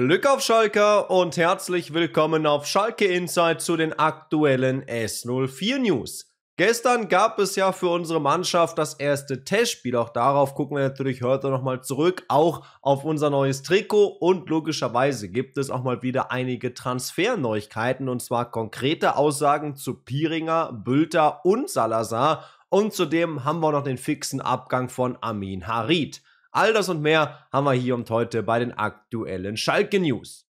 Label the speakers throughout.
Speaker 1: Glück auf Schalke und herzlich willkommen auf Schalke Inside zu den aktuellen S04 News. Gestern gab es ja für unsere Mannschaft das erste Testspiel. Auch darauf gucken wir natürlich heute nochmal zurück, auch auf unser neues Trikot. Und logischerweise gibt es auch mal wieder einige Transferneuigkeiten und zwar konkrete Aussagen zu Piringer, Bülter und Salazar. Und zudem haben wir noch den fixen Abgang von Amin Harid. All das und mehr haben wir hier und heute bei den aktuellen Schalke News.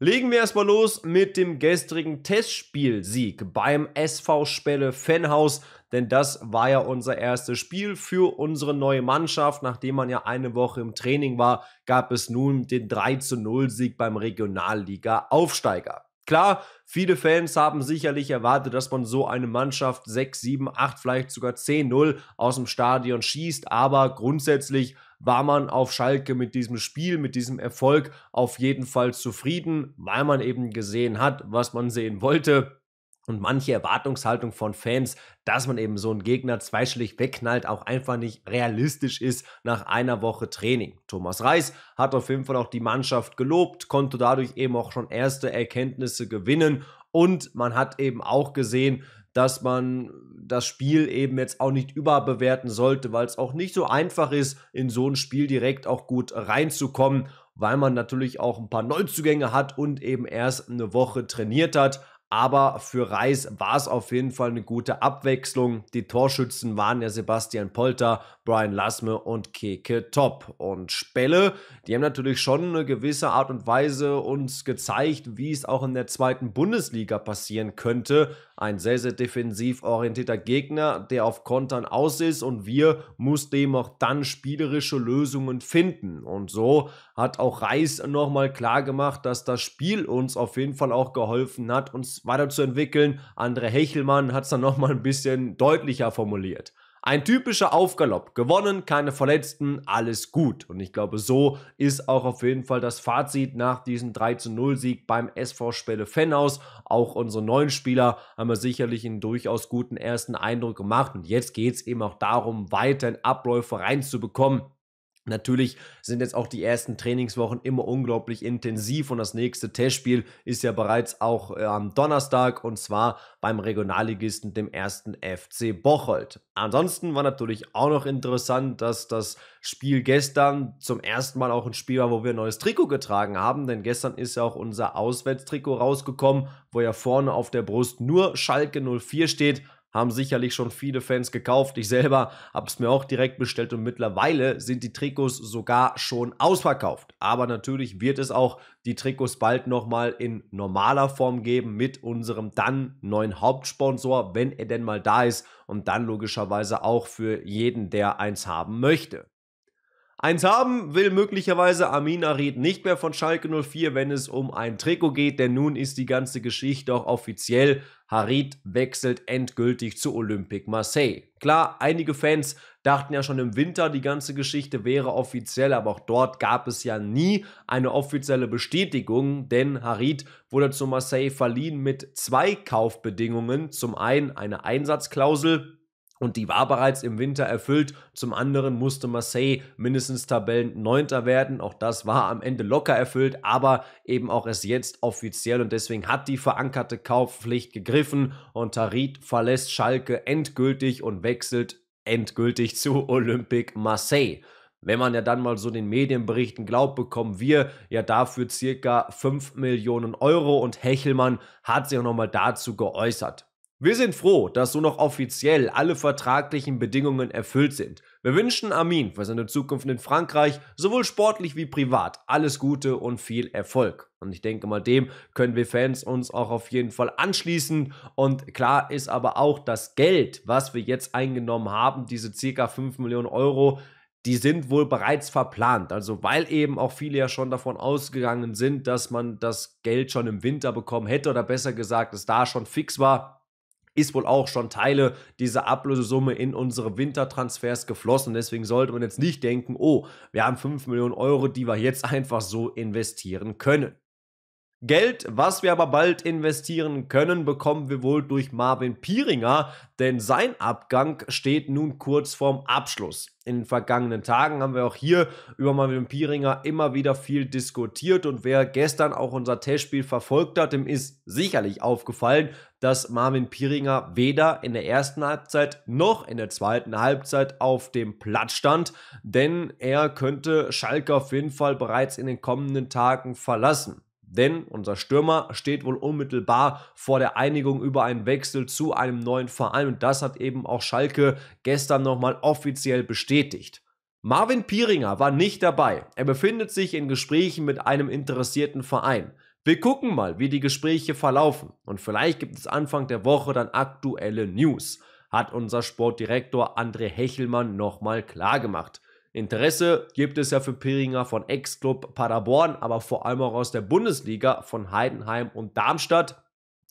Speaker 1: Legen wir erstmal los mit dem gestrigen Testspielsieg beim SV Spelle Fanhaus, denn das war ja unser erstes Spiel für unsere neue Mannschaft. Nachdem man ja eine Woche im Training war, gab es nun den 3 0 Sieg beim Regionalliga-Aufsteiger. Klar, viele Fans haben sicherlich erwartet, dass man so eine Mannschaft 6, 7, 8, vielleicht sogar 10-0 aus dem Stadion schießt, aber grundsätzlich war man auf Schalke mit diesem Spiel, mit diesem Erfolg auf jeden Fall zufrieden, weil man eben gesehen hat, was man sehen wollte. Und manche Erwartungshaltung von Fans, dass man eben so einen Gegner zweischlich wegknallt, auch einfach nicht realistisch ist nach einer Woche Training. Thomas Reis hat auf jeden Fall auch die Mannschaft gelobt, konnte dadurch eben auch schon erste Erkenntnisse gewinnen und man hat eben auch gesehen, dass man das Spiel eben jetzt auch nicht überbewerten sollte, weil es auch nicht so einfach ist, in so ein Spiel direkt auch gut reinzukommen, weil man natürlich auch ein paar Neuzugänge hat und eben erst eine Woche trainiert hat. Aber für Reis war es auf jeden Fall eine gute Abwechslung. Die Torschützen waren ja Sebastian Polter, Brian Lasme und Keke Top. Und Spelle, die haben natürlich schon eine gewisse Art und Weise uns gezeigt, wie es auch in der zweiten Bundesliga passieren könnte. Ein sehr, sehr defensiv orientierter Gegner, der auf Kontern aus ist und wir mussten eben auch dann spielerische Lösungen finden. Und so hat auch Reis nochmal klar gemacht, dass das Spiel uns auf jeden Fall auch geholfen hat, uns weiterzuentwickeln. Andre Hechelmann hat es dann nochmal ein bisschen deutlicher formuliert. Ein typischer Aufgalopp. Gewonnen, keine Verletzten, alles gut. Und ich glaube, so ist auch auf jeden Fall das Fazit nach diesem 3-0-Sieg beim SV Spelle Fennhaus. Auch unsere neuen Spieler haben wir sicherlich einen durchaus guten ersten Eindruck gemacht. Und jetzt geht es eben auch darum, weiterhin Abläufe reinzubekommen Natürlich sind jetzt auch die ersten Trainingswochen immer unglaublich intensiv und das nächste Testspiel ist ja bereits auch äh, am Donnerstag und zwar beim Regionalligisten, dem ersten FC Bocholt. Ansonsten war natürlich auch noch interessant, dass das Spiel gestern zum ersten Mal auch ein Spiel war, wo wir ein neues Trikot getragen haben, denn gestern ist ja auch unser Auswärtstrikot rausgekommen, wo ja vorne auf der Brust nur Schalke 04 steht haben sicherlich schon viele Fans gekauft. Ich selber habe es mir auch direkt bestellt und mittlerweile sind die Trikots sogar schon ausverkauft. Aber natürlich wird es auch die Trikots bald nochmal in normaler Form geben mit unserem dann neuen Hauptsponsor, wenn er denn mal da ist und dann logischerweise auch für jeden, der eins haben möchte. Eins haben will möglicherweise Armin Arid nicht mehr von Schalke 04, wenn es um ein Trikot geht, denn nun ist die ganze Geschichte auch offiziell. Harit wechselt endgültig zu Olympique Marseille. Klar, einige Fans dachten ja schon im Winter, die ganze Geschichte wäre offiziell, aber auch dort gab es ja nie eine offizielle Bestätigung, denn Harit wurde zu Marseille verliehen mit zwei Kaufbedingungen. Zum einen eine Einsatzklausel, und die war bereits im Winter erfüllt. Zum anderen musste Marseille mindestens Tabellen Tabellenneunter werden. Auch das war am Ende locker erfüllt, aber eben auch erst jetzt offiziell. Und deswegen hat die verankerte Kaufpflicht gegriffen. Und Tarit verlässt Schalke endgültig und wechselt endgültig zu Olympique Marseille. Wenn man ja dann mal so den Medienberichten glaubt, bekommen wir ja dafür circa 5 Millionen Euro und Hechelmann hat sich auch nochmal dazu geäußert. Wir sind froh, dass so noch offiziell alle vertraglichen Bedingungen erfüllt sind. Wir wünschen Armin für seine Zukunft in Frankreich, sowohl sportlich wie privat, alles Gute und viel Erfolg. Und ich denke mal, dem können wir Fans uns auch auf jeden Fall anschließen. Und klar ist aber auch, das Geld, was wir jetzt eingenommen haben, diese ca. 5 Millionen Euro, die sind wohl bereits verplant. Also weil eben auch viele ja schon davon ausgegangen sind, dass man das Geld schon im Winter bekommen hätte oder besser gesagt, es da schon fix war, ist wohl auch schon Teile dieser Ablösesumme in unsere Wintertransfers geflossen. Deswegen sollte man jetzt nicht denken, oh, wir haben 5 Millionen Euro, die wir jetzt einfach so investieren können. Geld, was wir aber bald investieren können, bekommen wir wohl durch Marvin Pieringer, denn sein Abgang steht nun kurz vorm Abschluss. In den vergangenen Tagen haben wir auch hier über Marvin Pieringer immer wieder viel diskutiert und wer gestern auch unser Testspiel verfolgt hat, dem ist sicherlich aufgefallen, dass Marvin Pieringer weder in der ersten Halbzeit noch in der zweiten Halbzeit auf dem Platz stand, denn er könnte Schalke auf jeden Fall bereits in den kommenden Tagen verlassen. Denn unser Stürmer steht wohl unmittelbar vor der Einigung über einen Wechsel zu einem neuen Verein und das hat eben auch Schalke gestern nochmal offiziell bestätigt. Marvin Pieringer war nicht dabei. Er befindet sich in Gesprächen mit einem interessierten Verein. Wir gucken mal, wie die Gespräche verlaufen und vielleicht gibt es Anfang der Woche dann aktuelle News, hat unser Sportdirektor André Hechelmann nochmal klargemacht. Interesse gibt es ja für Piringer von Ex-Club Paderborn, aber vor allem auch aus der Bundesliga von Heidenheim und Darmstadt.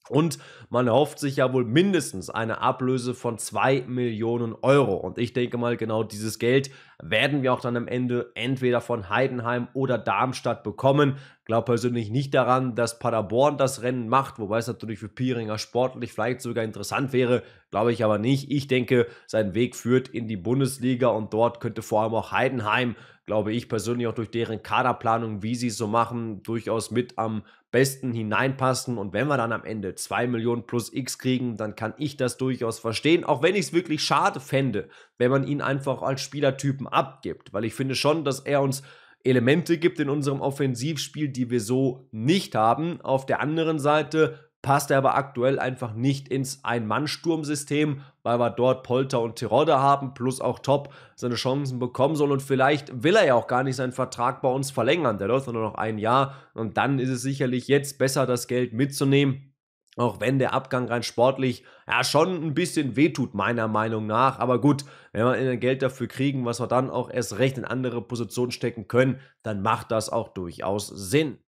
Speaker 1: Und man erhofft sich ja wohl mindestens eine Ablöse von 2 Millionen Euro. Und ich denke mal, genau dieses Geld werden wir auch dann am Ende entweder von Heidenheim oder Darmstadt bekommen glaube persönlich nicht daran, dass Paderborn das Rennen macht, wobei es natürlich für Pieringer sportlich vielleicht sogar interessant wäre, glaube ich aber nicht. Ich denke, sein Weg führt in die Bundesliga und dort könnte vor allem auch Heidenheim, glaube ich persönlich auch durch deren Kaderplanung, wie sie es so machen, durchaus mit am besten hineinpassen. Und wenn wir dann am Ende 2 Millionen plus X kriegen, dann kann ich das durchaus verstehen, auch wenn ich es wirklich schade fände, wenn man ihn einfach als Spielertypen abgibt, weil ich finde schon, dass er uns Elemente gibt in unserem Offensivspiel, die wir so nicht haben. Auf der anderen Seite passt er aber aktuell einfach nicht ins Ein-Mann-Sturmsystem, weil wir dort Polter und Terodde haben, plus auch Top seine Chancen bekommen soll. Und vielleicht will er ja auch gar nicht seinen Vertrag bei uns verlängern. Der läuft nur noch ein Jahr. Und dann ist es sicherlich jetzt besser, das Geld mitzunehmen auch wenn der Abgang rein sportlich ja schon ein bisschen wehtut, meiner Meinung nach. Aber gut, wenn wir Geld dafür kriegen, was wir dann auch erst recht in andere Positionen stecken können, dann macht das auch durchaus Sinn.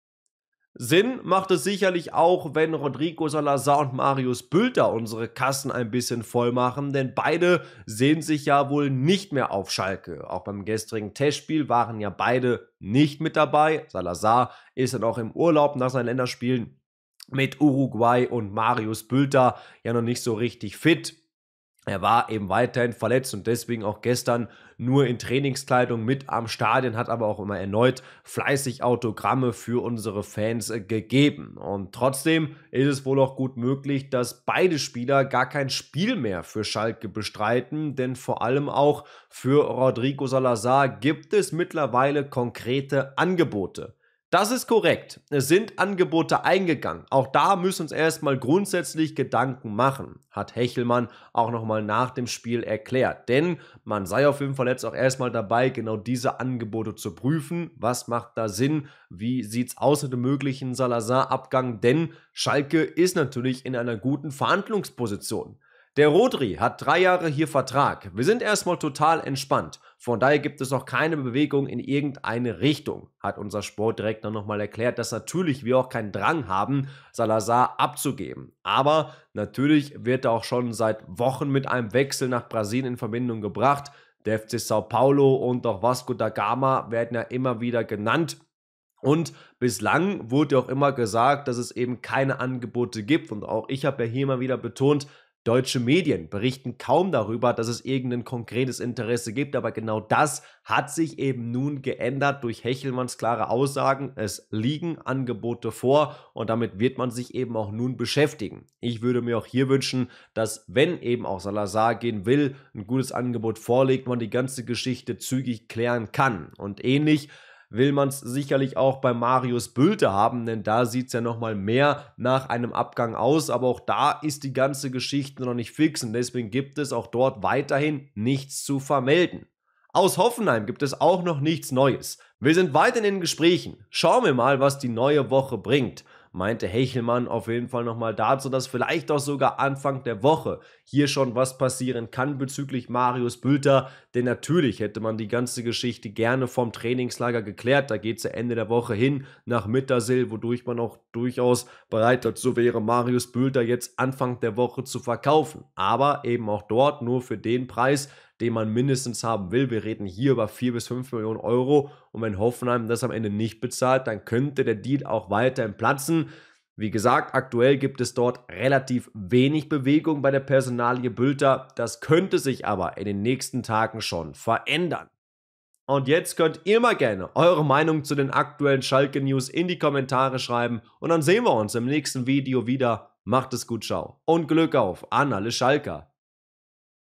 Speaker 1: Sinn macht es sicherlich auch, wenn Rodrigo Salazar und Marius Bülter unsere Kassen ein bisschen voll machen, denn beide sehen sich ja wohl nicht mehr auf Schalke. Auch beim gestrigen Testspiel waren ja beide nicht mit dabei. Salazar ist dann auch im Urlaub nach seinen Länderspielen mit Uruguay und Marius Bülter ja noch nicht so richtig fit. Er war eben weiterhin verletzt und deswegen auch gestern nur in Trainingskleidung mit am Stadion, hat aber auch immer erneut fleißig Autogramme für unsere Fans äh, gegeben. Und trotzdem ist es wohl auch gut möglich, dass beide Spieler gar kein Spiel mehr für Schalke bestreiten, denn vor allem auch für Rodrigo Salazar gibt es mittlerweile konkrete Angebote. Das ist korrekt. Es sind Angebote eingegangen. Auch da müssen wir uns erstmal grundsätzlich Gedanken machen, hat Hechelmann auch nochmal nach dem Spiel erklärt. Denn man sei auf jeden Fall jetzt auch erstmal dabei, genau diese Angebote zu prüfen. Was macht da Sinn? Wie sieht es aus mit dem möglichen Salazar-Abgang? Denn Schalke ist natürlich in einer guten Verhandlungsposition. Der Rodri hat drei Jahre hier Vertrag. Wir sind erstmal total entspannt. Von daher gibt es auch keine Bewegung in irgendeine Richtung, hat unser Sportdirektor nochmal erklärt, dass natürlich wir auch keinen Drang haben, Salazar abzugeben. Aber natürlich wird er auch schon seit Wochen mit einem Wechsel nach Brasilien in Verbindung gebracht. Der FC Sao Paulo und auch Vasco da Gama werden ja immer wieder genannt. Und bislang wurde auch immer gesagt, dass es eben keine Angebote gibt. Und auch ich habe ja hier immer wieder betont, Deutsche Medien berichten kaum darüber, dass es irgendein konkretes Interesse gibt, aber genau das hat sich eben nun geändert durch Hechelmanns klare Aussagen. Es liegen Angebote vor und damit wird man sich eben auch nun beschäftigen. Ich würde mir auch hier wünschen, dass wenn eben auch Salazar gehen will, ein gutes Angebot vorlegt, man die ganze Geschichte zügig klären kann. Und ähnlich will man es sicherlich auch bei Marius Bülte haben, denn da sieht es ja nochmal mehr nach einem Abgang aus. Aber auch da ist die ganze Geschichte noch nicht fix und deswegen gibt es auch dort weiterhin nichts zu vermelden. Aus Hoffenheim gibt es auch noch nichts Neues. Wir sind weiterhin in den Gesprächen. Schauen wir mal, was die neue Woche bringt meinte Hechelmann auf jeden Fall nochmal dazu, dass vielleicht auch sogar Anfang der Woche hier schon was passieren kann bezüglich Marius Bülter. Denn natürlich hätte man die ganze Geschichte gerne vom Trainingslager geklärt. Da geht es ja Ende der Woche hin nach Mittersill, wodurch man auch durchaus bereit dazu wäre, Marius Bülter jetzt Anfang der Woche zu verkaufen. Aber eben auch dort nur für den Preis, den man mindestens haben will. Wir reden hier über 4 bis 5 Millionen Euro und wenn Hoffenheim das am Ende nicht bezahlt, dann könnte der Deal auch weiterhin platzen. Wie gesagt, aktuell gibt es dort relativ wenig Bewegung bei der Personalie Bülter. Das könnte sich aber in den nächsten Tagen schon verändern. Und jetzt könnt ihr mal gerne eure Meinung zu den aktuellen Schalke News in die Kommentare schreiben und dann sehen wir uns im nächsten Video wieder. Macht es gut, ciao und Glück auf an alle Schalker.